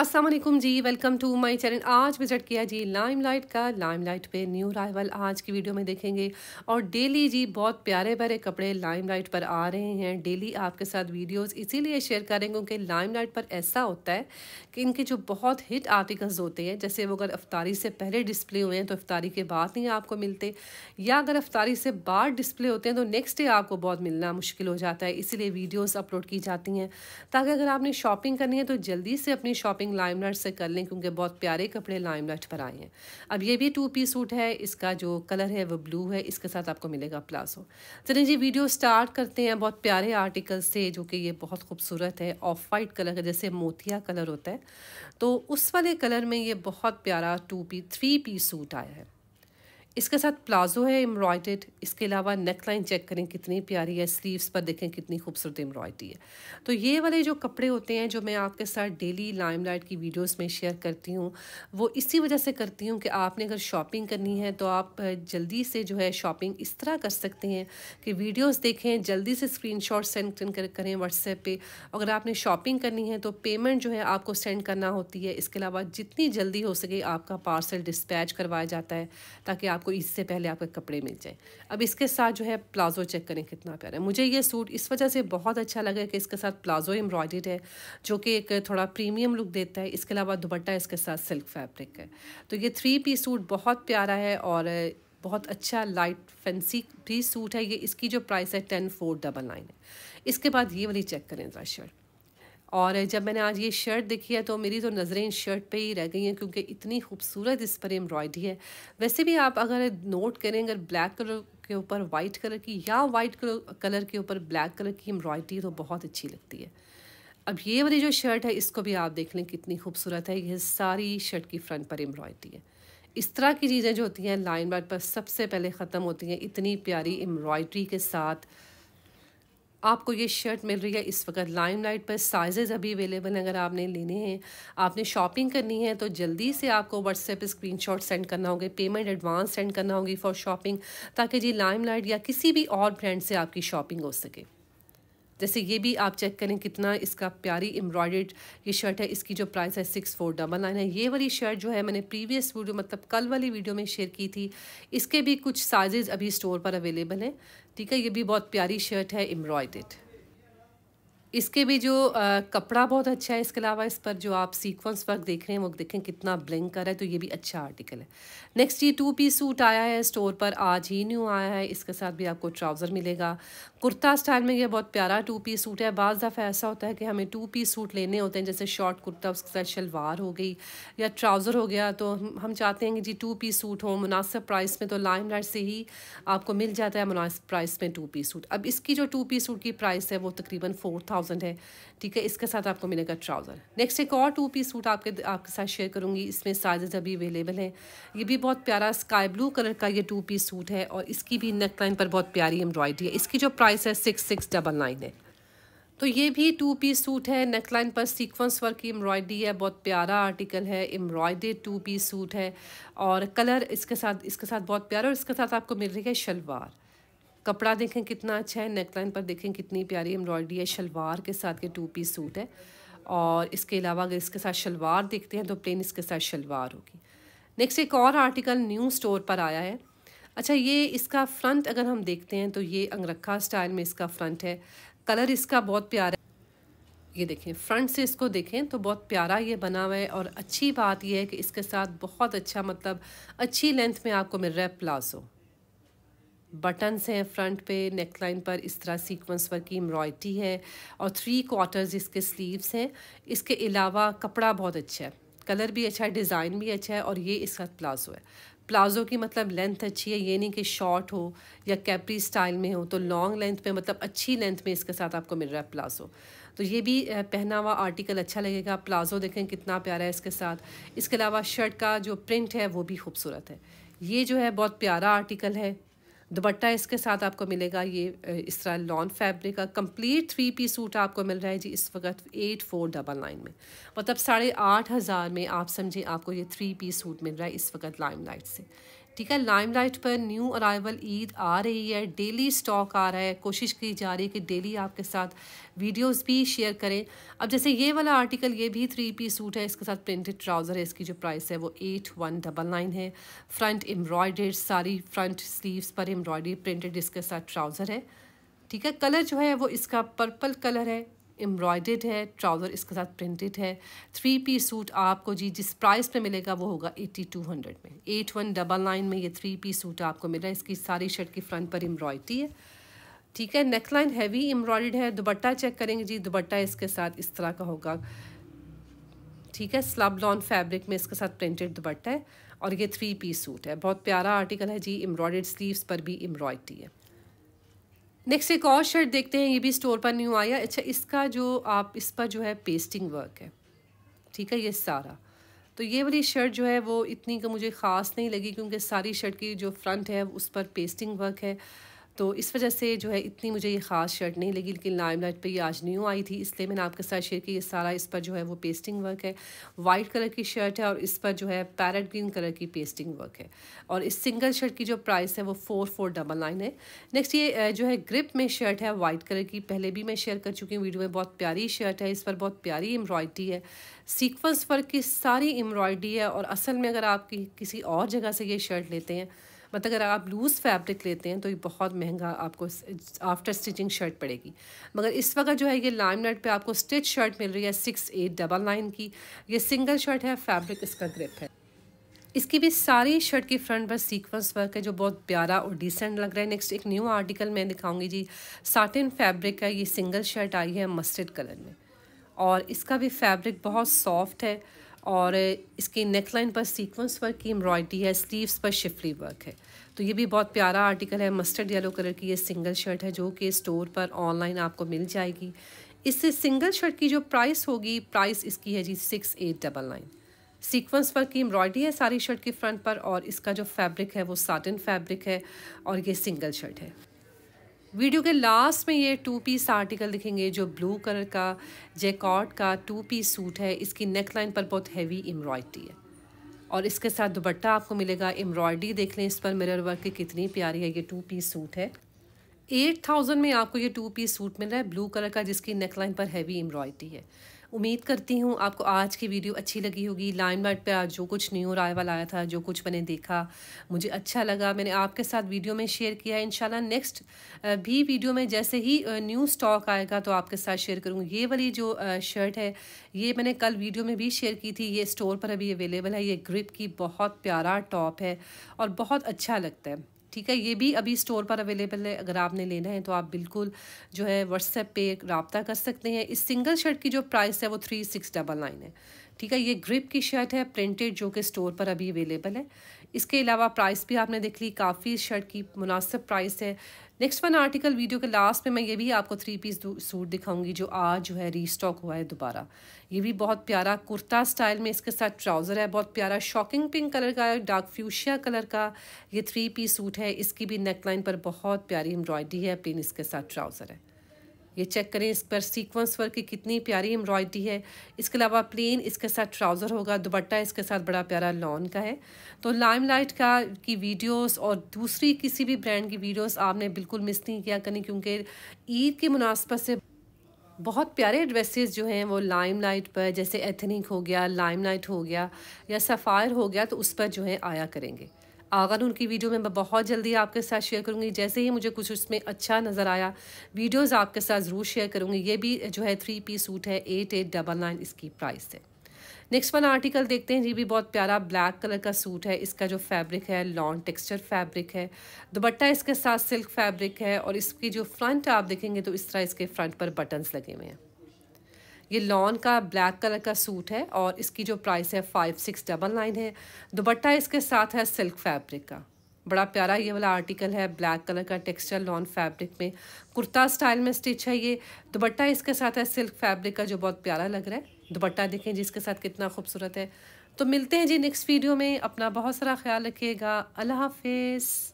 Aslam ji welcome to my channel आज visit किया जी लाइम लाइट का लाइम लाइट पर न्यू राइवल आज की वीडियो में देखेंगे और डेली जी बहुत प्यारे प्यारे कपड़े लाइम लाइट पर आ रहे हैं डेली आपके साथ वीडियोज़ इसीलिए शेयर करेंगे क्योंकि लाइम लाइट पर ऐसा होता है कि इनके जो बहुत हिट आर्टिकल्स होते हैं जैसे वो अगर अफ्तारी से पहले डिस्प्ले हुए हैं तो अफ्तारी के बाद नहीं आपको मिलते या अगर अफ्तारी से बाद डिस्प्ले होते हैं तो नेक्स्ट डे आपको बहुत मिलना मुश्किल हो जाता है इसीलिए वीडियोज़ अपलोड की जाती हैं ताकि अगर आपने शॉपिंग करनी है तो जल्दी से अपनी शॉपिंग शॉपिंग लाइमलाइट से कर लें क्योंकि बहुत प्यारे कपड़े लाइमलाइट पर आए हैं अब ये भी टू पी सूट है इसका जो कलर है वो ब्लू है इसके साथ आपको मिलेगा प्लाजो चलिए जी वीडियो स्टार्ट करते हैं बहुत प्यारे आर्टिकल से जो कि ये बहुत खूबसूरत है ऑफ वाइट कलर का जैसे मोतिया कलर होता है तो उस वाले कलर में ये बहुत प्यारा two P three P suit आया है इसके साथ प्लाजो है एम्ब्रॉयडेड इसके अलावा नेक लाइन चेक करें कितनी प्यारी है स्लीव्स पर देखें कितनी खूबसूरत एम्ब्रॉयडरी है तो ये वाले जो कपड़े होते हैं जो मैं आपके साथ डेली लाइमलाइट की वीडियोस में शेयर करती हूँ वो इसी वजह से करती हूँ कि आपने अगर शॉपिंग करनी है तो आप जल्दी से जो है शॉपिंग इस तरह कर सकते हैं कि वीडियोज़ देखें जल्दी से स्क्रीन सेंड करें व्हाट्सएप पर अगर आपने शॉपिंग करनी है तो पेमेंट जो है आपको सेंड करना होती है इसके अलावा जितनी जल्दी हो सके आपका पार्सल डिस्पैच करवाया जाता है ताकि आप आपको इससे पहले आपके कपड़े मिल जाएँ अब इसके साथ जो है प्लाजो चेक करें कितना प्यारा है मुझे ये सूट इस वजह से बहुत अच्छा लगा कि इसके साथ प्लाजो एम्ब्रॉयड है जो कि एक थोड़ा प्रीमियम लुक देता है इसके अलावा दुपट्टा इसके साथ सिल्क फैब्रिक है तो ये थ्री पीस सूट बहुत प्यारा है और बहुत अच्छा लाइट फैंसी पीस सूट है ये इसकी जो प्राइस है टेन फोर डबल नाइन है इसके बाद ये वाली चेक करें ज़रा शर्ट और जब मैंने आज ये शर्ट देखी है तो मेरी तो नज़रें इस शर्ट पे ही रह गई हैं क्योंकि इतनी खूबसूरत इस पर एम्ब्रॉयडरी है वैसे भी आप अगर नोट करें अगर ब्लैक कलर के ऊपर वाइट कलर की या वाइट कलर के ऊपर ब्लैक कलर की एम्ब्रॉयडरी तो बहुत अच्छी लगती है अब ये वाली जो शर्ट है इसको भी आप देख लें कितनी खूबसूरत है यह सारी शर्ट की फ्रंट पर एम्ब्रॉयडरी है इस तरह की चीज़ें जो होती हैं लाइन बार पर सबसे पहले ख़त्म होती हैं इतनी प्यारी एम्ब्रॉयडरी के साथ आपको ये शर्ट मिल रही है इस वक्त लाइम लाइट पर साइजेस अभी अवेलेबल हैं अगर आपने लेने हैं आपने शॉपिंग करनी है तो जल्दी से आपको व्हाट्सएप स्क्रीन शॉट सेंड करना होगा पेमेंट एडवांस सेंड करना होगी फॉर शॉपिंग ताकि जी लाइम लाइट या किसी भी और ब्रांड से आपकी शॉपिंग हो सके जैसे ये भी आप चेक करें कितना इसका प्यारी एम्ब्रॉयड ये शर्ट है इसकी जो प्राइस है सिक्स फोर डबल नाइन है ये वाली शर्ट जो है मैंने प्रीवियस वीडियो मतलब कल वाली वीडियो में शेयर की थी इसके भी कुछ साइजेज़ अभी स्टोर पर अवेलेबल हैं ठीक है ये भी बहुत प्यारी शर्ट है एम्ब्रॉयड इसके भी जो आ, कपड़ा बहुत अच्छा है इसके अलावा इस पर जो आप सीक्वेंस वर्क देख रहे हैं वो देखें कितना ब्लिंक कर है तो ये भी अच्छा आर्टिकल है नेक्स्ट ये टू पीस सूट आया है स्टोर पर आज ही न्यू आया है इसके साथ भी आपको ट्राउज़र मिलेगा कुर्ता स्टाइल में ये बहुत प्यारा टू पीस सूट है बाज़ दफ़ा ऐसा होता है कि हमें टू पीस सूट लेने होते हैं जैसे शॉर्ट कुर्ता उसके साथ शलवार हो गई या ट्राउज़र हो गया तो हम चाहते हैं कि जी टू पीस सूट हो मुनासिब प्राइस में तो लाइम लाइट से ही आपको मिल जाता है मुनासिब प्राइस में टू पीस सूट अब इसकी जो टू पीस सूट की प्राइस है वो तकरीबन फोर थाउजेंड है ठीक है इसके साथ आपको मिलेगा ट्राउज़र नेक्स्ट एक और टू पीस सूट आपके आपके साथ शेयर करूँगी इसमें साइज़ अभी अवेलेबल हैं ये भी बहुत प्यारा स्काई ब्लू कलर का ये टू पीस सूट है और इसकी भी नेक लाइन पर बहुत प्यारी एम्ब्रॉयडरी है इसकी जो प्राइस प्राइस है सिक्स सिक्स डबल नाइन है तो ये भी टू पीस सूट है नेक लाइन पर सीक्वेंस वर्क की एम्ब्रॉयडरी है बहुत प्यारा आर्टिकल है एम्ब्रॉयडेड टू पीस सूट है और कलर इसके साथ इसके साथ बहुत प्यारा और इसके साथ आपको मिल रही है शलवार कपड़ा देखें कितना अच्छा है नेक लाइन पर देखें कितनी प्यारी एम्ब्रॉयडरी है शलवार के साथ ये टू पीस सूट है और इसके अलावा अगर इसके साथ शलवार देखते हैं तो प्लेन इसके साथ शलवार होगी नेक्स्ट एक और आर्टिकल न्यू स्टोर पर आया है अच्छा ये इसका फ्रंट अगर हम देखते हैं तो ये अंगरखा स्टाइल में इसका फ्रंट है कलर इसका बहुत प्यारा ये देखें फ्रंट से इसको देखें तो बहुत प्यारा ये बना हुआ है और अच्छी बात यह है कि इसके साथ बहुत अच्छा मतलब अच्छी लेंथ में आपको मिल रहा है प्लाजो बटन्स हैं फ्रंट पे नेकलाइन पर इस तरह सीक्वेंस वर्क की एम्ब्रॉयडरी है और थ्री क्वार्टर्स इसके स्लीव्स हैं इसके अलावा कपड़ा बहुत अच्छा है कलर भी अच्छा है डिज़ाइन भी अच्छा है और ये इसका प्लाजो है प्लाज़ो की मतलब लेंथ अच्छी है ये नहीं कि शॉर्ट हो या कैपरी स्टाइल में हो तो लॉन्ग लेंथ में मतलब अच्छी लेंथ में इसके साथ आपको मिल रहा है प्लाज़ो तो ये भी पहना हुआ आर्टिकल अच्छा लगेगा प्लाज़ो देखें कितना प्यारा है इसके साथ इसके अलावा शर्ट का जो प्रिंट है वो भी खूबसूरत है ये जो है बहुत प्यारा आर्टिकल है दुपट्टा इसके साथ आपको मिलेगा ये इस तरह लॉन फैब्रिक का कंप्लीट थ्री पी सूट आपको मिल रहा है जी इस वक्त एट फोर डबल नाइन में मतलब साढ़े आठ हज़ार में आप समझें आपको ये थ्री पी सूट मिल रहा है इस वक्त लाइम लाइट से ठीक है लाइमलाइट पर न्यू अराइवल ईद आ रही है डेली स्टॉक आ रहा है कोशिश की जा रही है कि डेली आपके साथ वीडियोस भी शेयर करें अब जैसे ये वाला आर्टिकल ये भी थ्री पी सूट है इसके साथ प्रिंटेड ट्राउज़र है इसकी जो प्राइस है वो एट वन डबल नाइन है फ्रंट एम्ब्रॉयडेड सारी फ्रंट स्लीव्स पर एम्ब्रॉयडरी प्रिंटेड इसके साथ ट्राउज़र है ठीक है कलर जो है वो इसका पर्पल कलर है एम्ब्रॉयडेड है ट्राउज़र इसके साथ प्रिंटेड है थ्री पी सूट आपको जी जिस प्राइस पे मिलेगा वो होगा एट्टी टू हंड्रेड में एट वन डबल नाइन में ये थ्री पी सूट आपको मिल रहा है इसकी सारी शर्ट की फ्रंट पर एम्ब्रॉयडरी है ठीक है नेक लाइन हैवी एम्ब्रॉयड है दुबट्टा चेक करेंगे जी दुबट्टा इसके साथ इस तरह का होगा ठीक है स्लब लॉन फैब्रिक में इसके साथ प्रिंटेड दुपट्टा है और ये थ्री पीस सूट है बहुत प्यारा आर्टिकल है जी एम्ब्रॉयड स्लीव्स पर भी एम्ब्रॉयडरी है नेक्स्ट एक और शर्ट देखते हैं ये भी स्टोर पर न्यू आया अच्छा इसका जो आप इस पर जो है पेस्टिंग वर्क है ठीक है ये सारा तो ये वाली शर्ट जो है वो इतनी का मुझे ख़ास नहीं लगी क्योंकि सारी शर्ट की जो फ्रंट है उस पर पेस्टिंग वर्क है तो इस वजह से जो है इतनी मुझे ये ख़ास शर्ट नहीं लगी लेकिन लाइम लाइट पर ये आज न्यू आई थी इसलिए मैंने आपके साथ शेयर की ये सारा इस पर जो है वो पेस्टिंग वर्क है वाइट कलर की शर्ट है और इस पर जो है पैरट ग्रीन कलर की पेस्टिंग वर्क है और इस सिंगल शर्ट की जो प्राइस है वो फोर फोर डबल नाइन है नेक्स्ट ये जो है ग्रिप में शर्ट है वाइट कलर की पहले भी मैं शेयर कर चुकी हूँ वीडियो में बहुत प्यारी शर्ट है इस पर बहुत प्यारी एम्ब्रॉयड्री है सीक्वेंस वर्क की सारी एम्ब्रॉयडरी है और असल में अगर आप किसी और जगह से ये शर्ट लेते हैं बट अगर आप लूज़ फैब्रिक लेते हैं तो ये बहुत महंगा आपको आफ्टर स्टिचिंग शर्ट पड़ेगी मगर इस वक्त जो है ये लाइम नट पर आपको स्टिच शर्ट मिल रही है सिक्स एट डबल नाइन की ये सिंगल शर्ट है फैब्रिक इसका ग्रिप है इसकी भी सारी शर्ट की फ्रंट पर सीक्वेंस वर्क है जो बहुत प्यारा और डिसेंट लग रहा है नेक्स्ट एक न्यू आर्टिकल मैं दिखाऊंगी जी साटिन फैब्रिक का ये सिंगल शर्ट आई है मस्टर्ड कलर में और इसका भी फैब्रिक बहुत सॉफ्ट है और इसकी नेक लाइन पर सीक्वेंस वर्क की एम्ब्रॉयडरी है स्लीव्स पर शिफली वर्क है तो ये भी बहुत प्यारा आर्टिकल है मस्टर्ड येलो कलर की ये सिंगल शर्ट है जो कि स्टोर पर ऑनलाइन आपको मिल जाएगी इससे सिंगल शर्ट की जो प्राइस होगी प्राइस इसकी है जी six eight double nine sequence work की एम्ब्रॉयडरी है सारी शर्ट के फ्रंट पर और इसका जो फैब्रिक है वो साटन फैब्रिक है और ये सिंगल शर्ट है वीडियो के लास्ट में ये टू पीस आर्टिकल दिखेंगे जो ब्लू कलर का जैकॉट का टू पीस सूट है इसकी नेक लाइन पर बहुत हैवी एम्ब्रॉयड्री है और इसके साथ दुपट्टा आपको मिलेगा एम्ब्रॉयडरी देख लें इस पर मिरर वर्क की कितनी प्यारी है ये टू पीस सूट है एट थाउजेंड में आपको ये टू पीस सूट मिल रहा है ब्लू कलर का जिसकी नेक लाइन पर हैवी एम्ब्रॉयड्री है उम्मीद करती हूँ आपको आज की वीडियो अच्छी लगी होगी लाइन बाइट पर आज जो कुछ न्यू राय वाला आया था जो कुछ मैंने देखा मुझे अच्छा लगा मैंने आपके साथ वीडियो में शेयर किया है इनशाला नेक्स्ट भी वीडियो में जैसे ही न्यू स्टॉक आएगा तो आपके साथ शेयर करूँगी ये वाली जो शर्ट है ये मैंने कल वीडियो में भी शेयर की थी ये स्टोर पर अभी अवेलेबल है ये ग्रिप की बहुत प्यारा टॉप है और बहुत अच्छा लगता है ठीक है ये भी अभी स्टोर पर अवेलेबल है अगर आपने लेना है तो आप बिल्कुल जो है व्हाट्सएप पे रबता कर सकते हैं इस सिंगल शर्ट की जो प्राइस है वो थ्री सिक्स डबल नाइन है ठीक है ये ग्रिप की शर्ट है प्रिंटेड जो कि स्टोर पर अभी अवेलेबल है इसके अलावा प्राइस भी आपने देख ली काफ़ी शर्ट की मुनासिब प्राइस है नेक्स्ट वन आर्टिकल वीडियो के लास्ट में मैं ये भी आपको थ्री पीस सूट दिखाऊंगी जो आज जो है रीस्टॉक हुआ है दोबारा ये भी बहुत प्यारा कुर्ता स्टाइल में इसके साथ ट्राउज़र है बहुत प्यारा शॉकिंग पिंक कलर का डार्क फ्यूशिया कलर का ये थ्री पीस सूट है इसकी भी नेकलाइन पर बहुत प्यारी एम्ब्रॉयडरी है प्लेन इसके साथ ट्राउज़र है ये चेक करें इस पर सीक्वेंस वर्क की कितनी प्यारी एम्ब्रॉयडरी है इसके अलावा प्लेन इसके साथ ट्राउज़र होगा दुपट्टा इसके साथ बड़ा प्यारा लॉन का है तो लाइम लाइट का की वीडियोस और दूसरी किसी भी ब्रांड की वीडियोस आपने बिल्कुल मिस नहीं किया करनी क्योंकि ईद की मुनासबत से बहुत प्यारे ड्रेसेस जो हैं वो लाइम लाइट पर जैसे एथनिक हो गया लाइम लाइट हो गया या सफ़ायर हो गया तो उस पर जो है आया करेंगे आगन तो उनकी वीडियो में मैं बहुत जल्दी आपके साथ शेयर करूँगी जैसे ही मुझे कुछ उसमें अच्छा नज़र आया वीडियोज़ आपके साथ ज़रूर शेयर करूँगी ये भी जो है थ्री पी सूट है एट एट डबल नाइन इसकी प्राइस है नेक्स्ट वन आर्टिकल देखते हैं ये भी बहुत प्यारा ब्लैक कलर का सूट है इसका जो फैब्रिक है लॉन्ग टेक्सचर फैब्रिक है दुपट्टा इसके साथ सिल्क फैब्रिक है और इसकी जो फ्रंट आप देखेंगे तो इस तरह इसके फ्रंट पर बटन्स लगे हुए हैं ये लॉन का ब्लैक कलर का सूट है और इसकी जो प्राइस है फाइव सिक्स डबल नाइन है दुपट्टा इसके साथ है सिल्क फैब्रिक का बड़ा प्यारा ये वाला आर्टिकल है ब्लैक कलर का टेक्सचर लॉन फैब्रिक में कुर्ता स्टाइल में स्टिच है ये दुपट्टा इसके साथ है सिल्क फैब्रिक का जो बहुत प्यारा लग रहा है दुपट्टा देखें जी इसके साथ कितना खूबसूरत है तो मिलते हैं जी नेक्स्ट वीडियो में अपना बहुत सारा ख्याल रखिएगा अल्लाह हाफिज़